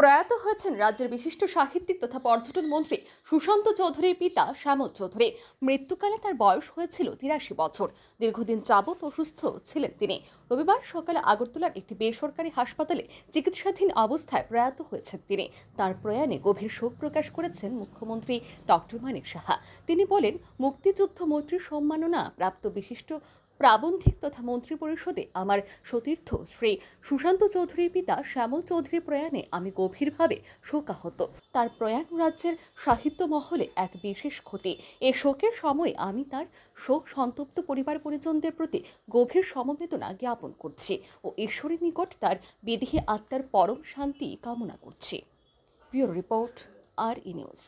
প্রয়াত হয়েছেন রাজ্যের বিশিষ্ট সাহিত্যিক তথা পর্যটন মন্ত্রী সুশান্ত চৌধুরীর পিতা শ্যামল চৌধুরী মৃত্যুকালে তার বয়স হয়েছিল তিরাশি বছর দীর্ঘদিন যাবৎ অসুস্থ ছিলেন তিনি রবিবার সকালে আগরতলার একটি বেসরকারি হাসপাতালে চিকিৎসাধীন অবস্থায় প্রয়াত হয়েছেন তিনি তার প্রয়াণে গভীর শোক প্রকাশ করেছেন মুখ্যমন্ত্রী ডক্টর মানিক সাহা তিনি বলেন মুক্তিযুদ্ধ মৈত্রী সম্মাননা প্রাপ্ত বিশিষ্ট প্রাবন্ধিক তথা মন্ত্রী পরিষদে আমার সতীর্থ শ্রী সুশান্ত চৌধুরীর পিতা শ্যামল চৌধুরী প্রয়াণে আমি গভীরভাবে শোকাহত তার প্রয়াণ রাজ্যের সাহিত্য মহলে এক বিশেষ ক্ষতি এ শোকের সময়ে আমি তার শোক সন্তপ্ত পরিবার পরিজনদের প্রতি গভীর সমবেদনা জ্ঞাপন করছি ও ঈশ্বরের নিকট তার বিধি আত্মার পরম শান্তি কামনা করছি ব্যুরো রিপোর্ট আর ই নিউজ